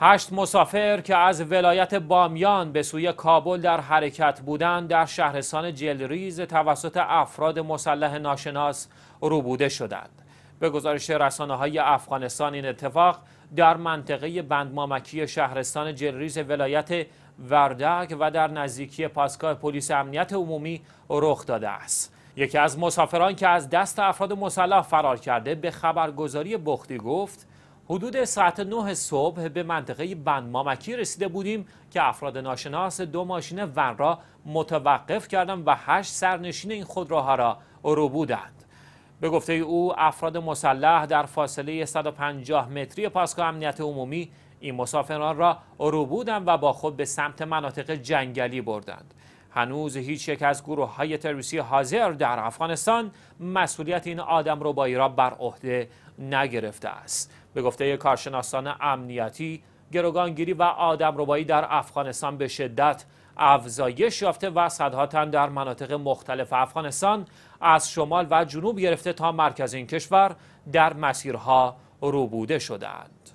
هشت مسافر که از ولایت بامیان به سوی کابل در حرکت بودند در شهرستان جلریز توسط افراد مسلح ناشناس روبوده شدند. به گزارش رسانه های افغانستان این اتفاق در منطقه بندمامکی شهرستان جلریز ولایت وردک و در نزدیکی پاسگاه پلیس امنیت عمومی رخ داده است. یکی از مسافران که از دست افراد مسلح فرار کرده به خبرگزاری بختی گفت حدود ساعت 9 صبح به منطقه بند مامکی رسیده بودیم که افراد ناشناس دو ماشین ون را متوقف کردند و هشت سرنشین این خودروها را ارو بودند به گفته او افراد مسلح در فاصله 150 متری پاسگاه امنیت عمومی این مسافران را ارو بودند و با خود به سمت مناطق جنگلی بردند هنوز هیچ یک از گروه های تروریستی حاضر در افغانستان مسئولیت این آدم ربایی را بر عهده نگرفته است به گفته کارشناسان امنیتی گروگانگیری و آدمربایی در افغانستان به شدت افزایش یافته و صدها تن در مناطق مختلف افغانستان از شمال و جنوب گرفته تا مرکز این کشور در مسیرها روبوده شدند.